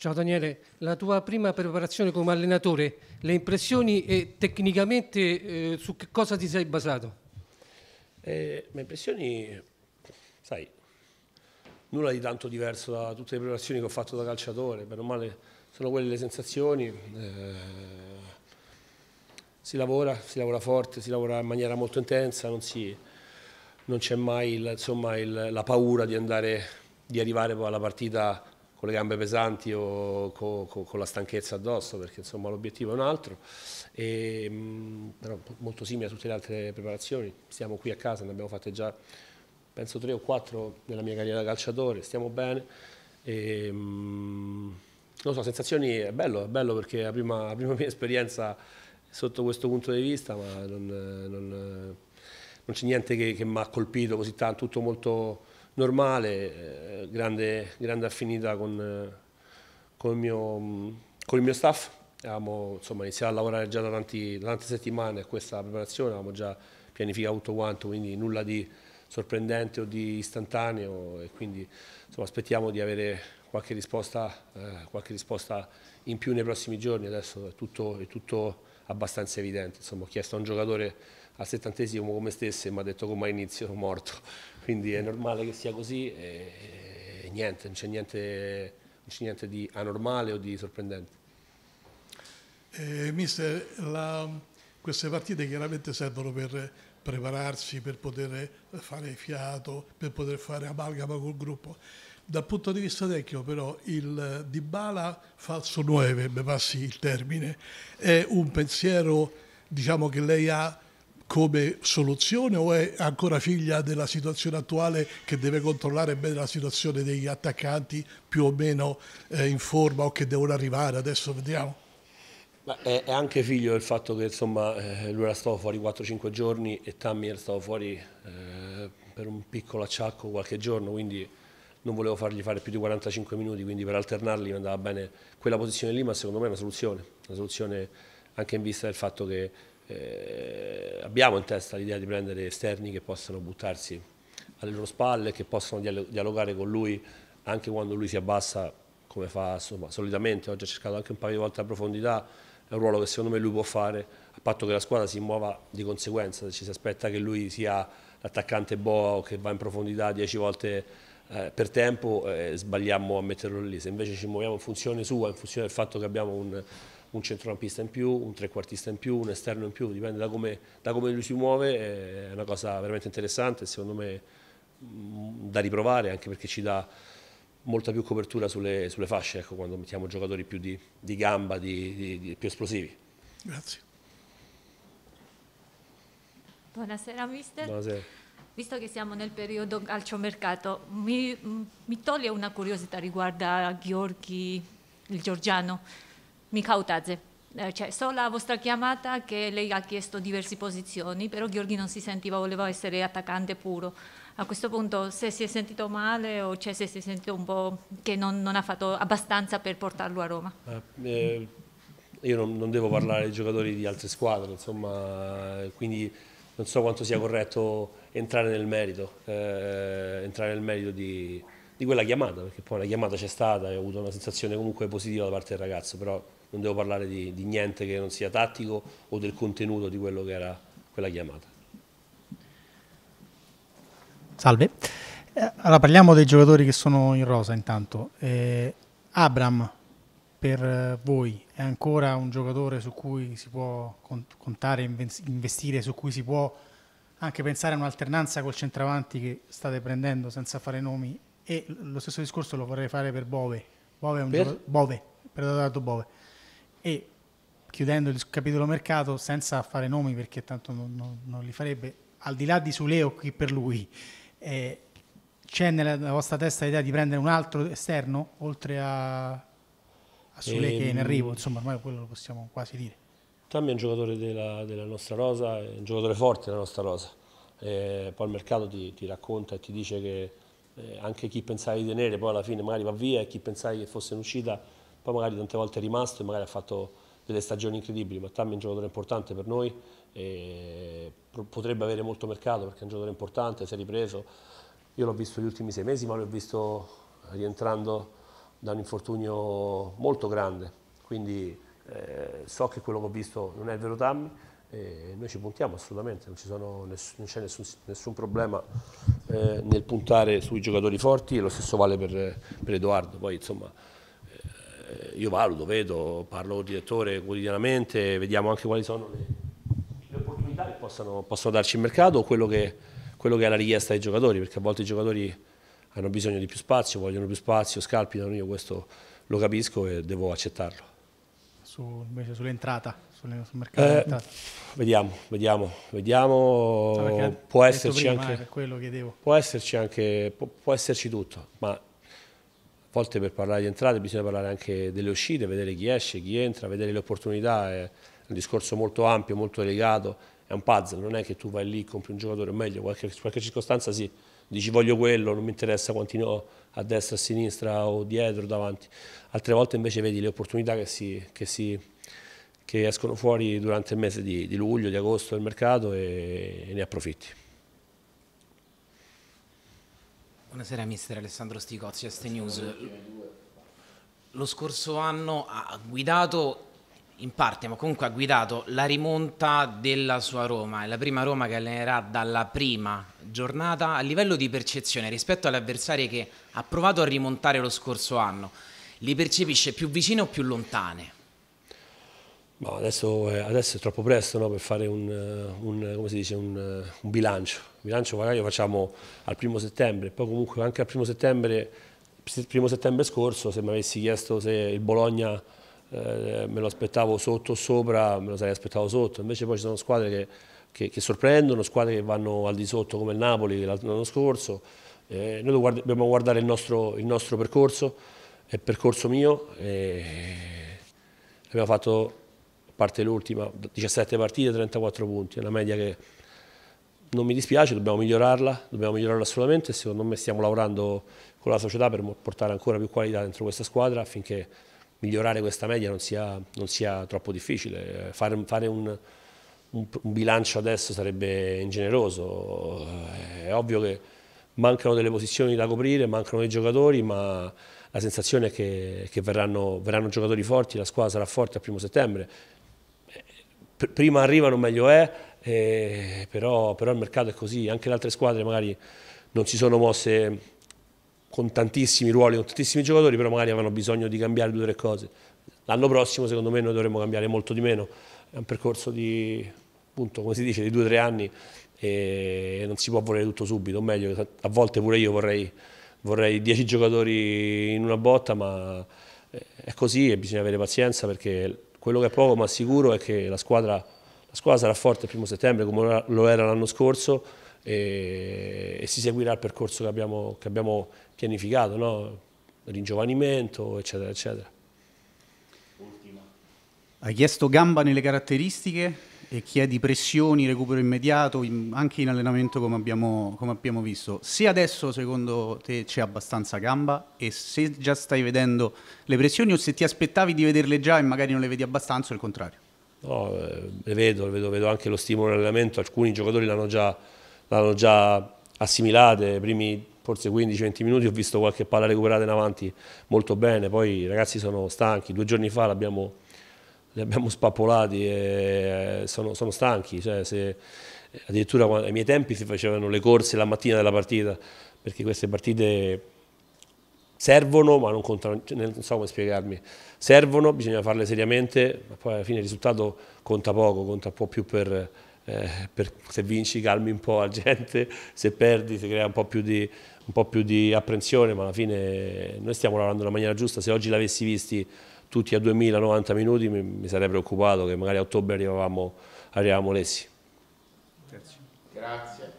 Ciao Daniele, la tua prima preparazione come allenatore, le impressioni e tecnicamente eh, su che cosa ti sei basato? Eh, le impressioni, sai, nulla di tanto diverso da tutte le preparazioni che ho fatto da calciatore, per male sono quelle le sensazioni, eh, si lavora, si lavora forte, si lavora in maniera molto intensa, non, non c'è mai il, insomma, il, la paura di, andare, di arrivare alla partita con le gambe pesanti o co, co, con la stanchezza addosso, perché insomma l'obiettivo è un altro, e, mh, però molto simile a tutte le altre preparazioni. Stiamo qui a casa, ne abbiamo fatte già penso tre o quattro nella mia carriera da calciatore, stiamo bene. E, mh, non so, sensazioni è bello, è bello perché la prima, la prima mia esperienza sotto questo punto di vista, ma non, non, non c'è niente che, che mi ha colpito così tanto, tutto molto normale, eh, grande, grande, affinità con, eh, con, il mio, con, il mio, staff. Abbiamo insomma, iniziato a lavorare già da, tanti, da tante settimane a questa preparazione, avevamo già pianificato tutto quanto, quindi nulla di sorprendente o di istantaneo e quindi insomma, aspettiamo di avere qualche risposta, eh, qualche risposta, in più nei prossimi giorni, adesso è tutto, è tutto abbastanza evidente, insomma, ho chiesto a un giocatore al settantesimo come stesse e mi ha detto come a inizio morto, quindi è normale che sia così e, e niente, non c'è niente, niente, di anormale o di sorprendente. Eh, mister, la, queste partite chiaramente servono per prepararsi, per poter fare fiato, per poter fare amalgama col gruppo. Dal punto di vista tecnico però il Dybala falso 9, mi passi il termine, è un pensiero diciamo, che lei ha come soluzione o è ancora figlia della situazione attuale che deve controllare bene la situazione degli attaccanti più o meno eh, in forma o che devono arrivare? Adesso vediamo. Ma è, è anche figlio del fatto che insomma, eh, lui era stato fuori 4-5 giorni e Tammy era stato fuori eh, per un piccolo acciacco qualche giorno, quindi non volevo fargli fare più di 45 minuti, quindi per alternarli andava bene quella posizione lì, ma secondo me è una soluzione, una soluzione anche in vista del fatto che eh, abbiamo in testa l'idea di prendere esterni che possano buttarsi alle loro spalle, che possano dialogare con lui anche quando lui si abbassa come fa insomma, solitamente, oggi ha cercato anche un paio di volte a profondità, è un ruolo che secondo me lui può fare a patto che la squadra si muova di conseguenza, ci si aspetta che lui sia l'attaccante boa o che va in profondità dieci volte eh, per tempo eh, sbagliamo a metterlo lì, se invece ci muoviamo in funzione sua, in funzione del fatto che abbiamo un un centrocampista in più, un trequartista in più, un esterno in più, dipende da come, da come lui si muove, è una cosa veramente interessante, secondo me mm, da riprovare anche perché ci dà molta più copertura sulle, sulle fasce ecco, quando mettiamo giocatori più di, di gamba, di, di, di, più esplosivi. Grazie. Buonasera mister. Buonasera. Visto che siamo nel periodo calciomercato, mi, mi toglie una curiosità riguardo a Gheorghi, il Giorgiano mi Eh, cioè, so la vostra chiamata che lei ha chiesto diverse posizioni, però Gheorghi non si sentiva, voleva essere attaccante puro. A questo punto se si è sentito male o cioè, se si è sentito un po' che non, non ha fatto abbastanza per portarlo a Roma. Eh, eh io non, non, devo parlare ai giocatori di altre squadre, insomma, eh, quindi non so quanto sia corretto entrare nel merito, eh, entrare nel merito di, di quella chiamata, perché poi la chiamata c'è stata e ho avuto una sensazione comunque positiva da parte del ragazzo, però non devo parlare di, di, niente che non sia tattico o del contenuto di quello che era quella chiamata. Salve. Eh, allora parliamo dei giocatori che sono in rosa intanto. Eh, Abram per voi è ancora un giocatore su cui si può contare, investire, su cui si può anche pensare a un'alternanza col centravanti che state prendendo senza fare nomi e lo stesso discorso lo vorrei fare per Bove. Bove è un per? Bove, per Donato Bove e chiudendo il capitolo mercato senza fare nomi perché tanto non, non, non li farebbe, al di là di Suleo qui per lui, eh, c'è nella vostra testa l'idea di prendere un altro esterno oltre a, a Sule che è in arrivo, ehm, insomma ormai quello lo possiamo quasi dire. Tammy è un giocatore della, della nostra rosa, è un giocatore forte della nostra rosa, eh, poi il mercato ti, ti, racconta e ti dice che eh, anche chi pensavi di tenere poi alla fine magari va via e chi pensavi che fosse in uscita poi magari tante volte è rimasto e magari ha fatto delle stagioni incredibili, ma Tammy è un giocatore importante per noi, potrebbe avere molto mercato perché è un giocatore importante, si è ripreso, io l'ho visto gli ultimi sei mesi, ma l'ho visto rientrando da un infortunio molto grande, quindi eh, so che quello che ho visto non è vero Tammy, e noi ci puntiamo assolutamente, non, sono, non c'è nessun, nessun, problema eh, nel puntare sui giocatori forti e lo stesso vale per, per Edoardo. Poi, insomma, eh, io valuto, vedo, parlo con il direttore quotidianamente, vediamo anche quali sono le, le opportunità che possano, possono darci il mercato o quello che, quello che è la richiesta dei giocatori, perché a volte i giocatori hanno bisogno di più spazio, vogliono più spazio, scalpitano, io questo lo capisco e devo accettarlo. Su, invece sull'entrata, sul mercato eh, Vediamo, vediamo, vediamo, no, può esserci, anche, eh, quello che devo. può esserci anche, può, può esserci tutto, ma a volte per parlare di entrate bisogna parlare anche delle uscite, vedere chi esce, chi entra, vedere le opportunità, è un discorso molto ampio, molto legato, è un puzzle, non è che tu vai lì, compri un giocatore, o meglio, qualche, qualche circostanza sì, dici voglio quello, non mi interessa quanti ne ho a destra, a sinistra o dietro, davanti, altre volte invece vedi le opportunità che, si, che, si, che escono fuori durante il mese di, di luglio, di agosto del mercato e, e ne approfitti. Buonasera mister Alessandro Sticozzi, ST News. Lo scorso anno ha guidato in parte, ma comunque ha guidato la rimonta della sua Roma, è la prima Roma che allenerà dalla prima giornata a livello di percezione rispetto alle avversarie che ha provato a rimontare lo scorso anno. Li percepisce più vicine o più lontane? No, boh, adesso, eh, adesso, è troppo presto no, per fare un, eh, un, eh, dice, un, un, bilancio. Il bilancio magari lo facciamo al primo settembre, poi comunque anche al primo settembre, primo settembre scorso se mi avessi chiesto se il Bologna eh, me lo aspettavo sotto o sopra, me lo sarei aspettato sotto. Invece poi ci sono squadre che, che, che sorprendono, squadre che vanno al di sotto come il Napoli l'anno scorso. Eh, noi dobbiamo guardare il nostro, il nostro percorso, è il percorso mio. E abbiamo fatto parte l'ultima, 17 partite, 34 punti, è una media che non mi dispiace, dobbiamo migliorarla, dobbiamo migliorarla assolutamente, secondo me stiamo lavorando con la società per portare ancora più qualità dentro questa squadra affinché migliorare questa media non sia, non sia troppo difficile, fare, fare un, un, un, bilancio adesso sarebbe ingeneroso, è ovvio che mancano delle posizioni da coprire, mancano dei giocatori, ma la sensazione è che, che verranno, verranno giocatori forti, la squadra sarà forte a primo settembre, prima arrivano meglio è, eh, però, però, il mercato è così, anche le altre squadre magari non si sono mosse con tantissimi ruoli, con tantissimi giocatori, però magari avevano bisogno di cambiare due o tre cose. L'anno prossimo secondo me noi dovremmo cambiare molto di meno, è un percorso di, appunto, come si dice, di due o tre anni e non si può volere tutto subito, o meglio, a volte pure io vorrei, vorrei dieci giocatori in una botta, ma eh, è così e bisogna avere pazienza perché quello che è poco ma sicuro è che la squadra, la squadra sarà forte il primo settembre come lo era l'anno scorso e, e, si seguirà il percorso che abbiamo, che abbiamo pianificato, no? ringiovanimento eccetera eccetera. Ultima. Hai chiesto gamba nelle caratteristiche? e chiedi pressioni, recupero immediato, in, anche in allenamento come abbiamo, come abbiamo visto. Se adesso secondo te c'è abbastanza gamba e se già stai vedendo le pressioni o se ti aspettavi di vederle già e magari non le vedi abbastanza o il contrario? No, eh, le vedo, le vedo, vedo anche lo stimolo all'allenamento, alcuni giocatori l'hanno già, già assimilate, i primi forse 15-20 minuti ho visto qualche palla recuperata in avanti molto bene, poi i ragazzi sono stanchi, due giorni fa l'abbiamo li abbiamo spappolati e sono, sono stanchi. Cioè se, addirittura quando, ai miei tempi si facevano le corse la mattina della partita, perché queste partite servono, ma non contano, cioè non so come spiegarmi, servono, bisogna farle seriamente, ma poi alla fine il risultato conta poco, conta un po' più per, eh, per se vinci calmi un po' la gente, se perdi si crea un po' più di un po' più di apprensione, ma alla fine noi stiamo lavorando nella maniera giusta. Se oggi l'avessi visti tutti a 2090 minuti mi, mi sarei preoccupato che magari a ottobre arrivavamo, arrivavamo lessi. Grazie.